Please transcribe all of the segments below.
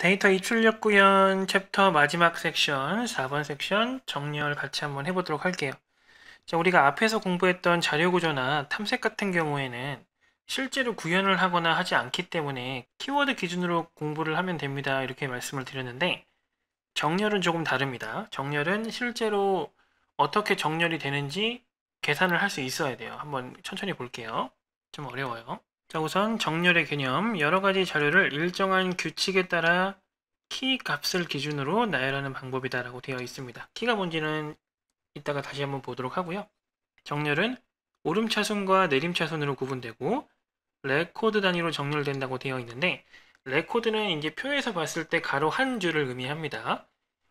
데이터 입출력 구현 챕터 마지막 섹션 4번 섹션 정렬 같이 한번 해보도록 할게요. 자, 우리가 앞에서 공부했던 자료 구조나 탐색 같은 경우에는 실제로 구현을 하거나 하지 않기 때문에 키워드 기준으로 공부를 하면 됩니다. 이렇게 말씀을 드렸는데 정렬은 조금 다릅니다. 정렬은 실제로 어떻게 정렬이 되는지 계산을 할 수 있어야 돼요. 한번 천천히 볼게요. 좀 어려워요. 자 우선 정렬의 개념 여러 가지 자료를 일정한 규칙에 따라 키 값을 기준으로 나열하는 방법이다 라고 되어 있습니다. 키가 뭔지는 이따가 다시 한번 보도록 하고요. 정렬은 오름차순과 내림차순으로 구분되고 레코드 단위로 정렬된다고 되어 있는데 레코드는 이제 표에서 봤을 때 가로 한 줄을 의미합니다.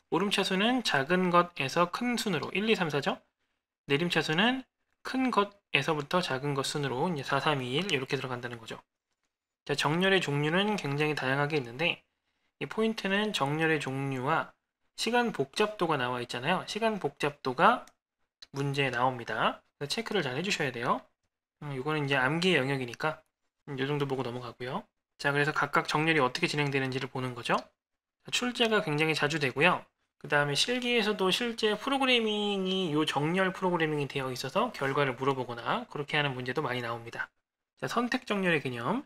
오름차순은 작은 것에서 큰 순으로 1, 2, 3, 4죠. 내림차순은 큰 것에서부터 작은 것 순으로 이제 4, 3, 2, 1 이렇게 들어간다는 거죠. 자, 정렬의 종류는 굉장히 다양하게 있는데 이 포인트는 정렬의 종류와 시간 복잡도가 나와 있잖아요. 시간 복잡도가 문제에 나옵니다. 체크를 잘 해주셔야 돼요. 이거는 음, 이제 암기의 영역이니까 이 음, 정도 보고 넘어가고요. 자, 그래서 각각 정렬이 어떻게 진행되는지를 보는 거죠. 출제가 굉장히 자주 되고요. 그 다음에 실기에서도 실제 프로그래밍이 요 정렬 프로그래밍이 되어 있어서 결과를 물어보거나 그렇게 하는 문제도 많이 나옵니다. 자, 선택 정렬의 개념.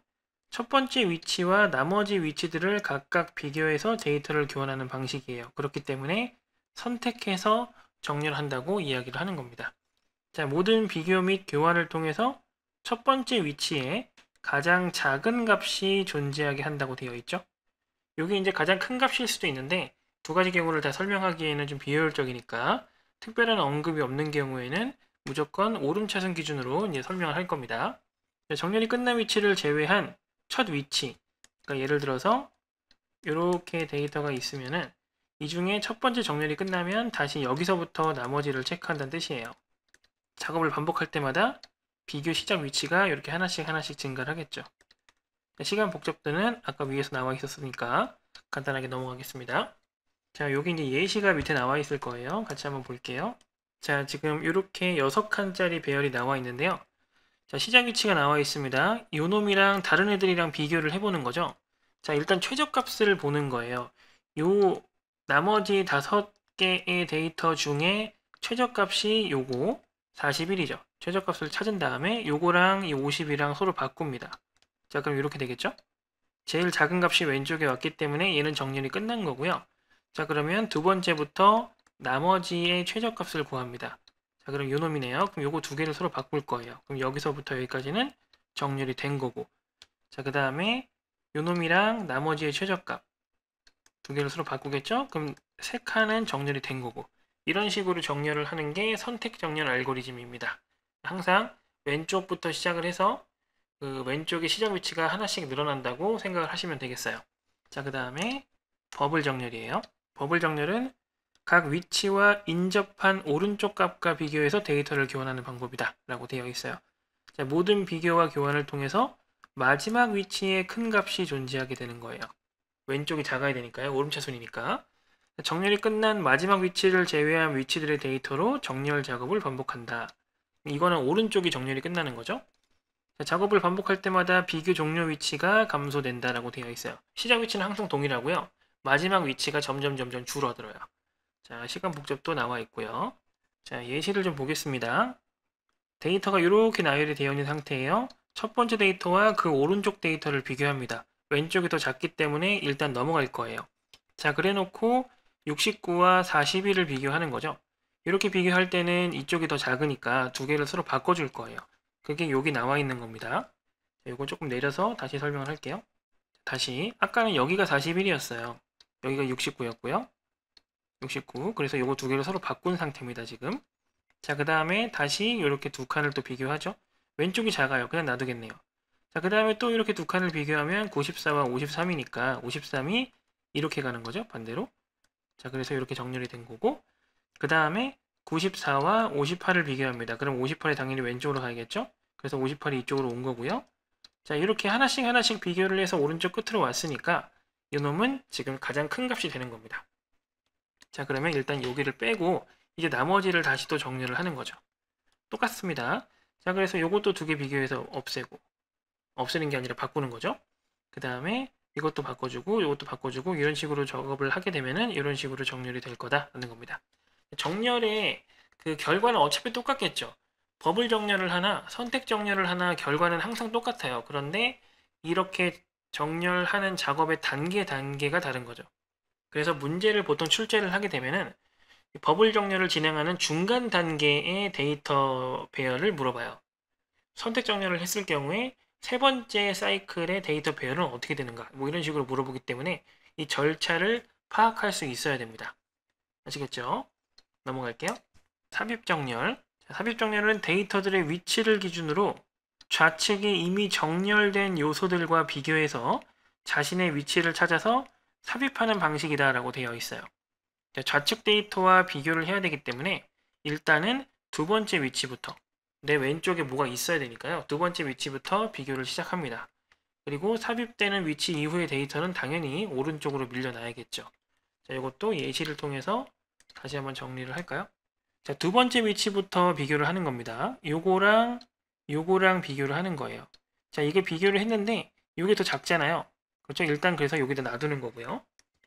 첫 번째 위치와 나머지 위치들을 각각 비교해서 데이터를 교환하는 방식이에요. 그렇기 때문에 선택해서 정렬한다고 이야기를 하는 겁니다. 자, 모든 비교 및 교환을 통해서 첫 번째 위치에 가장 작은 값이 존재하게 한다고 되어 있죠. 이게 이제 가장 큰 값일 수도 있는데 두 가지 경우를 다 설명하기에는 좀 비효율적이니까 특별한 언급이 없는 경우에는 무조건 오름차순 기준으로 이제 설명을 할 겁니다. 네, 정렬이 끝난 위치를 제외한 첫 위치 그러니까 예를 들어서 이렇게 데이터가 있으면은 이 중에 첫 번째 정렬이 끝나면 다시 여기서부터 나머지를 체크한다는 뜻이에요. 작업을 반복할 때마다 비교 시작 위치가 이렇게 하나씩 하나씩 증가를 하겠죠. 네, 시간 복잡도는 아까 위에서 나와 있었으니까 간단하게 넘어가겠습니다. 자, 여기 이제 예시가 밑에 나와 있을 거예요. 같이 한번 볼게요. 자, 지금 이렇게 6칸짜리 배열이 나와 있는데요. 자, 시작 위치가 나와 있습니다. 이 놈이랑 다른 애들이랑 비교를 해보는 거죠. 자, 일단 최저값을 보는 거예요. 요 나머지 다섯 개의 데이터 중에 최저값이 요거 41이죠. 최저값을 찾은 다음에 요거랑 이 50이랑 서로 바꿉니다. 자, 그럼 이렇게 되겠죠? 제일 작은 값이 왼쪽에 왔기 때문에 얘는 정렬이 끝난 거고요. 자 그러면 두 번째부터 나머지의 최저값을 구합니다. 자 그럼 요놈이네요. 그럼 요거 두 개를 서로 바꿀 거예요. 그럼 여기서부터 여기까지는 정렬이 된 거고 자 그 다음에 요놈이랑 나머지의 최저값 두 개를 서로 바꾸겠죠? 그럼 세 칸은 정렬이 된 거고 이런 식으로 정렬을 하는 게 선택 정렬 알고리즘입니다. 항상 왼쪽부터 시작을 해서 그 왼쪽의 시작 위치가 하나씩 늘어난다고 생각을 하시면 되겠어요. 자, 그 다음에 버블 정렬이에요. 버블 정렬은 각 위치와 인접한 오른쪽 값과 비교해서 데이터를 교환하는 방법이다 라고 되어 있어요. 자, 모든 비교와 교환을 통해서 마지막 위치에 큰 값이 존재하게 되는 거예요. 왼쪽이 작아야 되니까요. 오름차순이니까. 정렬이 끝난 마지막 위치를 제외한 위치들의 데이터로 정렬 작업을 반복한다. 이거는 오른쪽이 정렬이 끝나는 거죠. 자, 작업을 반복할 때마다 비교 종료 위치가 감소된다라고 되어 있어요. 시작 위치는 항상 동일하고요. 마지막 위치가 점점 점점 줄어들어요. 자, 시간 복잡도 나와 있고요. 자, 예시를 좀 보겠습니다. 데이터가 이렇게 나열이 되어 있는 상태예요. 첫 번째 데이터와 그 오른쪽 데이터를 비교합니다. 왼쪽이 더 작기 때문에 일단 넘어갈 거예요. 자, 그래놓고 69와 41을 비교하는 거죠. 이렇게 비교할 때는 이쪽이 더 작으니까 두 개를 서로 바꿔줄 거예요. 그게 여기 나와 있는 겁니다. 이거 조금 내려서 다시 설명을 할게요. 다시 아까는 여기가 41이었어요. 여기가 69였고요. 69. 그래서 이거두 개를 서로 바꾼 상태입니다, 지금. 자, 그 다음에 다시 이렇게 두 칸을 또 비교하죠. 왼쪽이 작아요. 그냥 놔두겠네요. 자, 그 다음에 또 이렇게 두 칸을 비교하면 94와 53이니까 53이 이렇게 가는 거죠, 반대로. 자, 그래서 이렇게 정렬이 된 거고 그 다음에 94와 58을 비교합니다. 그럼 58이 당연히 왼쪽으로 가야겠죠? 그래서 58이 이쪽으로 온 거고요. 자, 이렇게 하나씩 하나씩 비교를 해서 오른쪽 끝으로 왔으니까 이놈은 지금 가장 큰 값이 되는 겁니다. 자 그러면 일단 여기를 빼고 이제 나머지를 다시 또정렬을 하는 거죠. 똑같습니다. 자 그래서 이것도 두 개 비교해서 없애고 없애는 게 아니라 바꾸는 거죠. 그 다음에 이것도 바꿔주고 이것도 바꿔주고 이런 식으로 작업을 하게 되면은 이런 식으로 정렬이 될 거다라는 겁니다. 정렬의 그 결과는 어차피 똑같겠죠. 버블 정렬을 하나 선택 정렬을 하나 결과는 항상 똑같아요. 그런데 이렇게 정렬하는 작업의 단계 단계가 다른 거죠. 그래서 문제를 보통 출제를 하게 되면은 버블 정렬을 진행하는 중간 단계의 데이터 배열을 물어봐요. 선택 정렬을 했을 경우에 세 번째 사이클의 데이터 배열은 어떻게 되는가? 뭐 이런 식으로 물어보기 때문에 이 절차를 파악할 수 있어야 됩니다. 아시겠죠? 넘어갈게요. 삽입 정렬. 삽입 정렬은 데이터들의 위치를 기준으로 좌측에 이미 정렬된 요소들과 비교해서 자신의 위치를 찾아서 삽입하는 방식이다라고 되어 있어요. 좌측 데이터와 비교를 해야 되기 때문에 일단은 두 번째 위치부터 내 왼쪽에 뭐가 있어야 되니까요. 두 번째 위치부터 비교를 시작합니다. 그리고 삽입되는 위치 이후의 데이터는 당연히 오른쪽으로 밀려나야겠죠. 자, 이것도 예시를 통해서 다시 한번 정리를 할까요? 자, 두 번째 위치부터 비교를 하는 겁니다. 요거랑 요거랑 비교를 하는 거예요. 자, 이게 비교를 했는데 요게 더 작잖아요. 그렇죠? 일단 그래서 여기다 놔두는 거고요.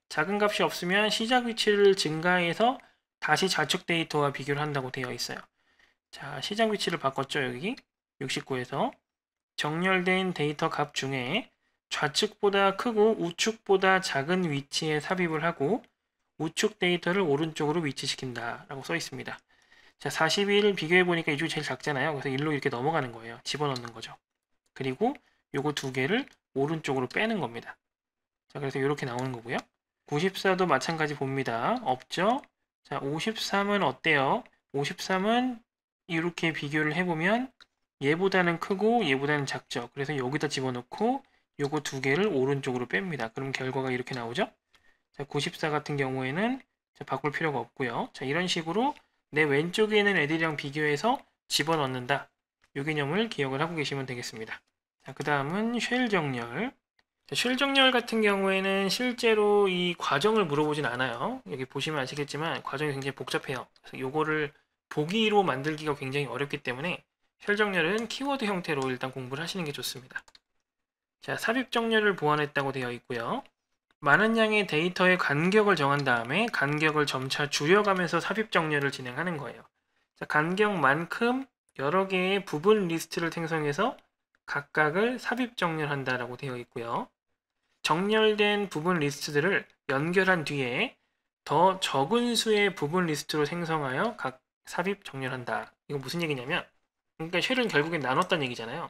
작은 값이 없으면 시작 위치를 증가해서 다시 좌측 데이터와 비교를 한다고 되어 있어요. 자, 시작 위치를 바꿨죠, 여기. 69에서 정렬된 데이터 값 중에 좌측보다 크고 우측보다 작은 위치에 삽입을 하고 우측 데이터를 오른쪽으로 위치시킨다 라고 써 있습니다. 자, 42를 비교해보니까 이줄 제일 작잖아요. 그래서 1로 이렇게 넘어가는 거예요. 집어넣는 거죠. 그리고 요거 두 개를 오른쪽으로 빼는 겁니다. 자, 그래서 이렇게 나오는 거고요. 94도 마찬가지 봅니다. 없죠? 자, 53은 어때요? 53은 이렇게 비교를 해보면 얘보다는 크고 얘보다는 작죠. 그래서 여기다 집어넣고 요거 두 개를 오른쪽으로 뺍니다. 그럼 결과가 이렇게 나오죠? 자, 94 같은 경우에는 자, 바꿀 필요가 없고요. 자, 이런 식으로 내 왼쪽에 있는 애들이랑 비교해서 집어넣는다. 이 개념을 기억을 하고 계시면 되겠습니다. 그 다음은 쉘 정렬. 쉘 정렬 같은 경우에는 실제로 이 과정을 물어보진 않아요. 여기 보시면 아시겠지만 과정이 굉장히 복잡해요. 그래서 요거를 보기로 만들기가 굉장히 어렵기 때문에 쉘 정렬은 키워드 형태로 일단 공부를 하시는 게 좋습니다. 자, 삽입 정렬을 보완했다고 되어 있고요. 많은 양의 데이터의 간격을 정한 다음에 간격을 점차 줄여가면서 삽입 정렬을 진행하는 거예요. 자, 간격만큼 여러 개의 부분 리스트를 생성해서 각각을 삽입 정렬한다라고 되어 있고요. 정렬된 부분 리스트들을 연결한 뒤에 더 적은 수의 부분 리스트로 생성하여 각 삽입 정렬한다. 이거 무슨 얘기냐면 그러니까 쉘은 결국엔 나눴다는 얘기잖아요.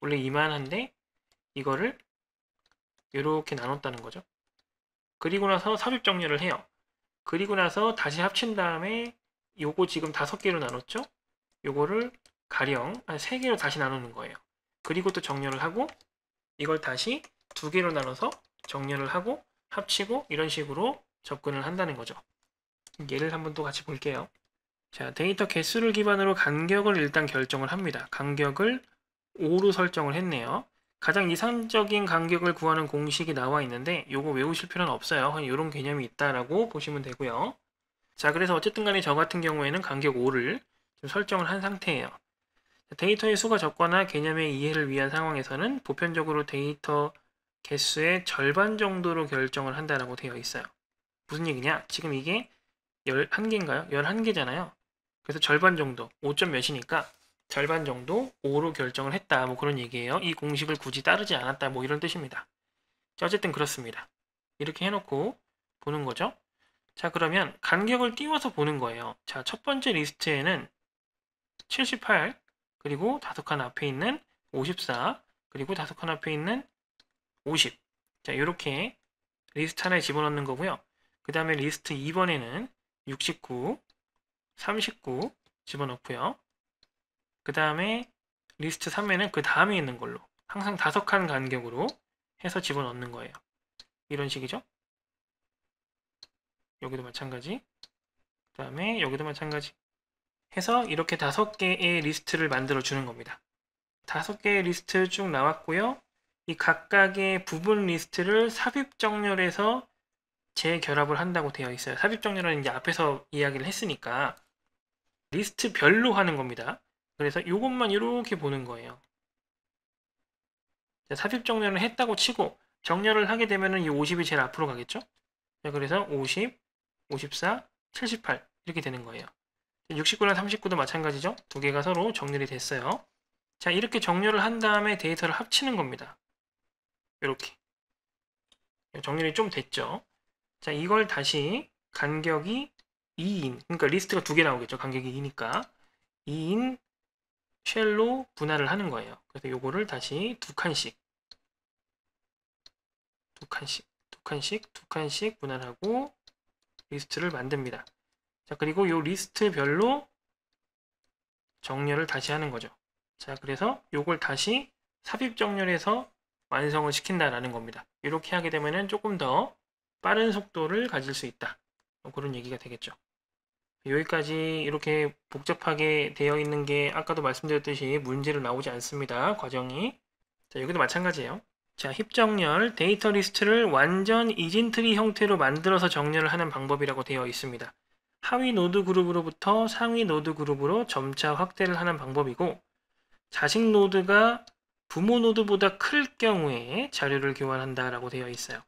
원래 이만한데 이거를 이렇게 나눴다는 거죠. 그리고 나서 삽입 정렬을 해요. 그리고 나서 다시 합친 다음에 요거 지금 다섯 개로 나눴죠? 요거를 가령 아, 세 개로 다시 나누는 거예요. 그리고 또 정렬을 하고 이걸 다시 두 개로 나눠서 정렬을 하고 합치고 이런 식으로 접근을 한다는 거죠. 예를 한번 또 같이 볼게요. 자, 데이터 개수를 기반으로 간격을 일단 결정을 합니다. 간격을 5로 설정을 했네요. 가장 이상적인 간격을 구하는 공식이 나와 있는데 요거 외우실 필요는 없어요. 이런 개념이 있다라고 보시면 되고요. 자 그래서 어쨌든 간에 저 같은 경우에는 간격 5를 설정을 한 상태예요. 데이터의 수가 적거나 개념의 이해를 위한 상황에서는 보편적으로 데이터 개수의 절반 정도로 결정을 한다라고 되어 있어요. 무슨 얘기냐? 지금 이게 11개인가요? 11개잖아요. 그래서 절반 정도, 5점 몇이니까 절반 정도 5로 결정을 했다. 뭐 그런 얘기예요. 이 공식을 굳이 따르지 않았다. 뭐 이런 뜻입니다. 자, 어쨌든 그렇습니다. 이렇게 해놓고 보는 거죠. 자, 그러면 간격을 띄워서 보는 거예요. 자, 첫 번째 리스트에는 78, 그리고 다섯 칸 앞에 있는 54, 그리고 다섯 칸 앞에 있는 50. 자, 이렇게 리스트 하나에 집어넣는 거고요. 그 다음에 리스트 2번에는 69, 39 집어넣고요. 그 다음에 리스트 3에는 그 다음에 있는 걸로 항상 다섯 칸 간격으로 해서 집어넣는 거예요. 이런 식이죠. 여기도 마찬가지 그 다음에 여기도 마찬가지 해서 이렇게 다섯 개의 리스트를 만들어 주는 겁니다. 다섯 개의 리스트 쭉 나왔고요. 이 각각의 부분 리스트를 삽입 정렬해서 재결합을 한다고 되어 있어요. 삽입 정렬은 이제 앞에서 이야기를 했으니까 리스트별로 하는 겁니다. 그래서 이것만 이렇게 보는 거예요. 삽입 정렬을 했다고 치고 정렬을 하게 되면 이 50이 제일 앞으로 가겠죠? 그래서 50, 54, 78 이렇게 되는 거예요. 69랑 39도 마찬가지죠? 두 개가 서로 정렬이 됐어요. 자 이렇게 정렬을 한 다음에 데이터를 합치는 겁니다. 이렇게 정렬이 좀 됐죠? 자 이걸 다시 간격이 2인 그러니까 리스트가 두 개 나오겠죠? 간격이 2니까 2인 쉘로 분할을 하는 거예요. 그래서 요거를 다시 두 칸씩 두 칸씩 두 칸씩 두 칸씩 분할하고 리스트를 만듭니다. 자 그리고 요 리스트별로 정렬을 다시 하는 거죠. 자 그래서 요걸 다시 삽입 정렬해서 완성을 시킨다라는 겁니다. 이렇게 하게 되면 조금 더 빠른 속도를 가질 수 있다. 뭐 그런 얘기가 되겠죠. 여기까지 이렇게 복잡하게 되어 있는 게 아까도 말씀드렸듯이 문제로 나오지 않습니다. 과정이. 자, 여기도 마찬가지예요. 자, 힙 정렬 데이터 리스트를 완전 이진 트리 형태로 만들어서 정렬을 하는 방법이라고 되어 있습니다. 하위 노드 그룹으로부터 상위 노드 그룹으로 점차 확대를 하는 방법이고 자식 노드가 부모 노드보다 클 경우에 자료를 교환한다라고 되어 있어요.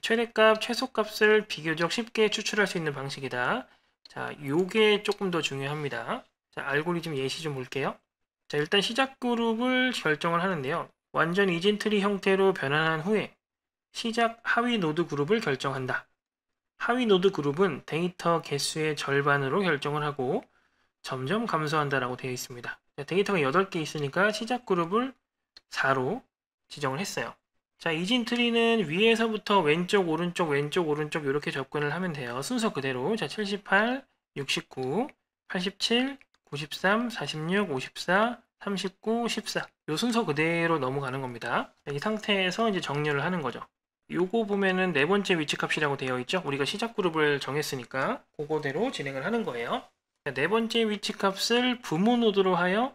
최대값, 최소값을 비교적 쉽게 추출할 수 있는 방식이다. 자, 요게 조금 더 중요합니다. 자, 알고리즘 예시 좀 볼게요. 자, 일단 시작 그룹을 결정을 하는데요. 완전 이진트리 형태로 변환한 후에 시작 하위 노드 그룹을 결정한다. 하위 노드 그룹은 데이터 개수의 절반으로 결정을 하고 점점 감소한다라고 되어 있습니다. 데이터가 8개 있으니까 시작 그룹을 4로 지정을 했어요. 자, 이진트리는 위에서부터 왼쪽, 오른쪽, 왼쪽, 오른쪽 이렇게 접근을 하면 돼요. 순서 그대로. 자, 78, 69, 87, 93, 46, 54, 39, 14. 요 순서 그대로 넘어가는 겁니다. 이 상태에서 이제 정렬을 하는 거죠. 요거 보면은 네 번째 위치 값이라고 되어 있죠. 우리가 시작 그룹을 정했으니까 그거대로 진행을 하는 거예요. 네 번째 위치 값을 부모 노드로 하여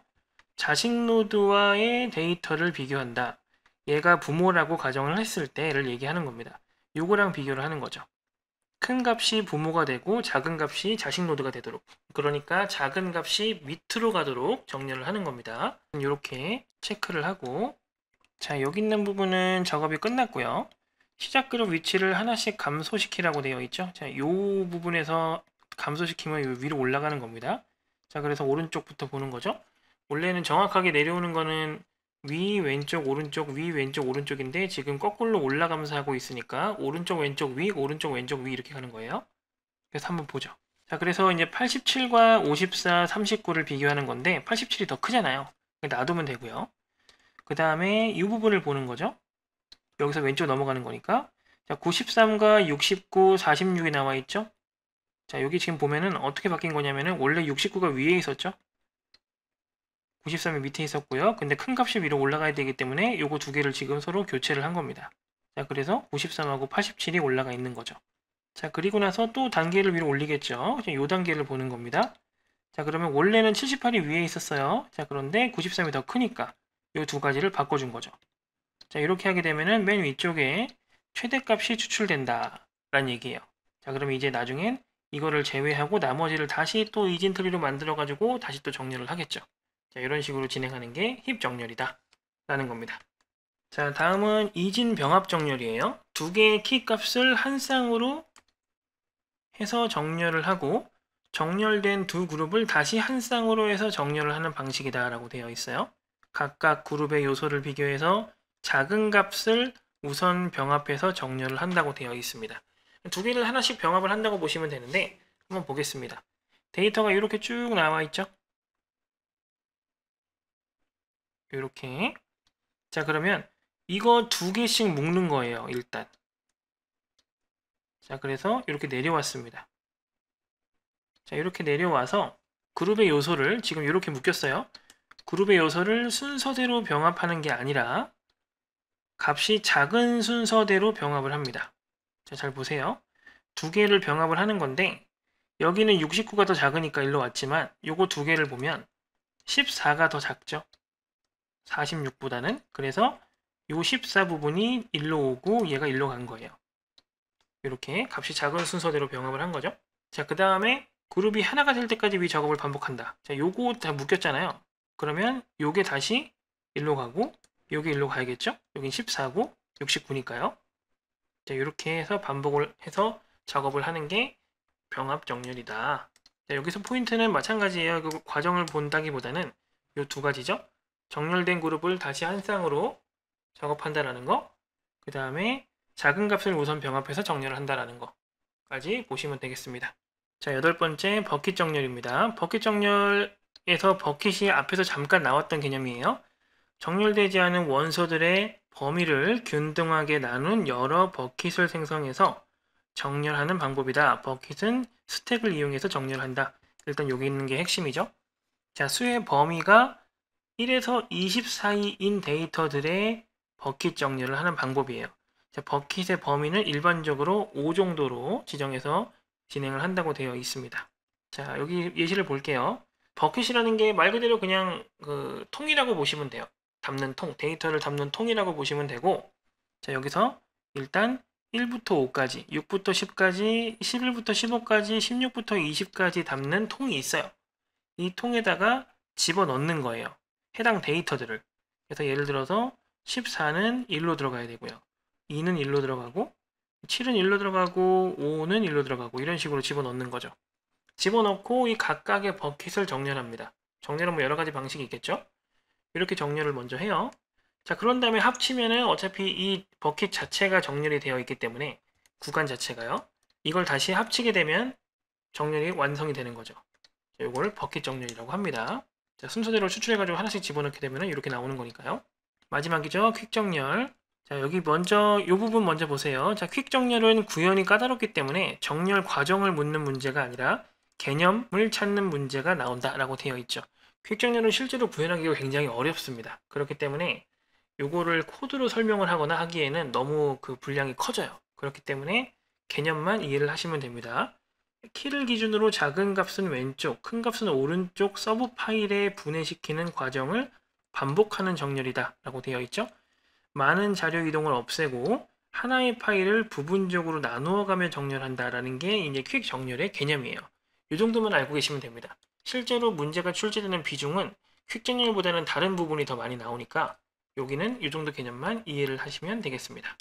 자식 노드와의 데이터를 비교한다. 얘가 부모라고 가정을 했을 때를 얘기하는 겁니다. 요거랑 비교를 하는 거죠. 큰 값이 부모가 되고 작은 값이 자식 노드가 되도록 그러니까 작은 값이 밑으로 가도록 정렬을 하는 겁니다. 이렇게 체크를 하고 자 여기 있는 부분은 작업이 끝났고요. 시작 그룹 위치를 하나씩 감소시키라고 되어 있죠. 자, 이 부분에서 감소시키면 위로 올라가는 겁니다. 자, 그래서 오른쪽부터 보는 거죠. 원래는 정확하게 내려오는 거는 위 왼쪽 오른쪽 위 왼쪽 오른쪽인데 지금 거꾸로 올라가면서 하고 있으니까 오른쪽 왼쪽 위 오른쪽 왼쪽 위 이렇게 가는 거예요. 그래서 한번 보죠. 자 그래서 이제 87과 54, 39를 비교하는 건데 87이 더 크잖아요. 놔두면 되고요. 그 다음에 이 부분을 보는 거죠. 여기서 왼쪽 넘어가는 거니까 자 93과 69, 46이 나와 있죠. 자 여기 지금 보면은 어떻게 바뀐 거냐면은 원래 69가 위에 있었죠. 93이 밑에 있었고요. 근데 큰 값이 위로 올라가야 되기 때문에 요거 두 개를 지금 서로 교체를 한 겁니다. 자, 그래서 93하고 87이 올라가 있는 거죠. 자, 그리고 나서 또 단계를 위로 올리겠죠. 지금 요 단계를 보는 겁니다. 자, 그러면 원래는 78이 위에 있었어요. 자, 그런데 93이 더 크니까 요 두 가지를 바꿔준 거죠. 자, 이렇게 하게 되면은 맨 위쪽에 최대값이 추출된다 라는 얘기예요. 자, 그럼 이제 나중엔 이거를 제외하고 나머지를 다시 또 이진트리로 만들어가지고 다시 또 정리를 하겠죠. 자, 이런 식으로 진행하는 게 힙정렬이다 라는 겁니다. 자 다음은 이진병합정렬이에요. 두 개의 키값을 한 쌍으로 해서 정렬을 하고 정렬된 두 그룹을 다시 한 쌍으로 해서 정렬을 하는 방식이다 라고 되어 있어요. 각각 그룹의 요소를 비교해서 작은 값을 우선 병합해서 정렬을 한다고 되어 있습니다. 두 개를 하나씩 병합을 한다고 보시면 되는데 한번 보겠습니다. 데이터가 이렇게 쭉 나와 있죠. 이렇게 자 그러면 이거 두 개씩 묶는 거예요 일단 자 그래서 이렇게 내려왔습니다 자 이렇게 내려와서 그룹의 요소를 지금 이렇게 묶였어요 그룹의 요소를 순서대로 병합하는 게 아니라 값이 작은 순서대로 병합을 합니다 자 잘 보세요 두 개를 병합을 하는 건데 여기는 69가 더 작으니까 일로 왔지만 요거 두 개를 보면 14가 더 작죠 46보다는 그래서 요 14 부분이 1로 오고 얘가 1로 간 거예요. 이렇게 값이 작은 순서대로 병합을 한 거죠. 자, 그 다음에 그룹이 하나가 될 때까지 위 작업을 반복한다. 자, 요거 다 묶였잖아요. 그러면 요게 다시 1로 가고 요게 1로 가야겠죠? 여긴 14고 69니까요. 자, 이렇게 해서 반복을 해서 작업을 하는 게 병합 정렬이다. 자, 여기서 포인트는 마찬가지예요. 그 과정을 본다기보다는 요 두 가지죠. 정렬된 그룹을 다시 한 쌍으로 작업한다라는 거, 그 다음에 작은 값을 우선 병합해서 정렬을 한다라는 거까지 보시면 되겠습니다. 자, 여덟 번째 버킷 정렬입니다. 버킷 정렬에서 버킷이 앞에서 잠깐 나왔던 개념이에요. 정렬되지 않은 원소들의 범위를 균등하게 나눈 여러 버킷을 생성해서 정렬하는 방법이다. 버킷은 스택을 이용해서 정렬한다. 일단 여기 있는 게 핵심이죠. 자, 수의 범위가 1에서 20 사이인 데이터들의 버킷 정렬을 하는 방법이에요. 버킷의 범위는 일반적으로 5 정도로 지정해서 진행을 한다고 되어 있습니다. 자, 여기 예시를 볼게요. 버킷이라는 게 말 그대로 그냥 그 통이라고 보시면 돼요. 담는 통, 데이터를 담는 통이라고 보시면 되고 자, 여기서 일단 1부터 5까지, 6부터 10까지, 11부터 15까지, 16부터 20까지 담는 통이 있어요. 이 통에다가 집어넣는 거예요. 해당 데이터들을 그래서 예를 들어서 14는 1로 들어가야 되고요. 2는 1로 들어가고 7은 1로 들어가고 5는 1로 들어가고 이런 식으로 집어넣는 거죠. 집어넣고 이 각각의 버킷을 정렬합니다. 정렬은 뭐 여러 가지 방식이 있겠죠? 이렇게 정렬을 먼저 해요. 자 그런 다음에 합치면은 어차피 이 버킷 자체가 정렬이 되어 있기 때문에 구간 자체가요. 이걸 다시 합치게 되면 정렬이 완성이 되는 거죠. 이걸 버킷 정렬이라고 합니다. 자, 순서대로 추출해가지고 하나씩 집어넣게 되면 이렇게 나오는 거니까요. 마지막이죠. 퀵 정렬. 자, 여기 먼저 이 부분 먼저 보세요. 자, 퀵 정렬은 구현이 까다롭기 때문에 정렬 과정을 묻는 문제가 아니라 개념을 찾는 문제가 나온다라고 되어 있죠. 퀵 정렬은 실제로 구현하기가 굉장히 어렵습니다. 그렇기 때문에 요거를 코드로 설명을 하거나 하기에는 너무 그 분량이 커져요. 그렇기 때문에 개념만 이해를 하시면 됩니다. 키를 기준으로 작은 값은 왼쪽, 큰 값은 오른쪽 서브 파일에 분해시키는 과정을 반복하는 정렬이다 라고 되어 있죠. 많은 자료 이동을 없애고 하나의 파일을 부분적으로 나누어가며 정렬한다라는 게 이제 퀵 정렬의 개념이에요. 이 정도만 알고 계시면 됩니다. 실제로 문제가 출제되는 비중은 퀵 정렬보다는 다른 부분이 더 많이 나오니까 여기는 이 정도 개념만 이해를 하시면 되겠습니다.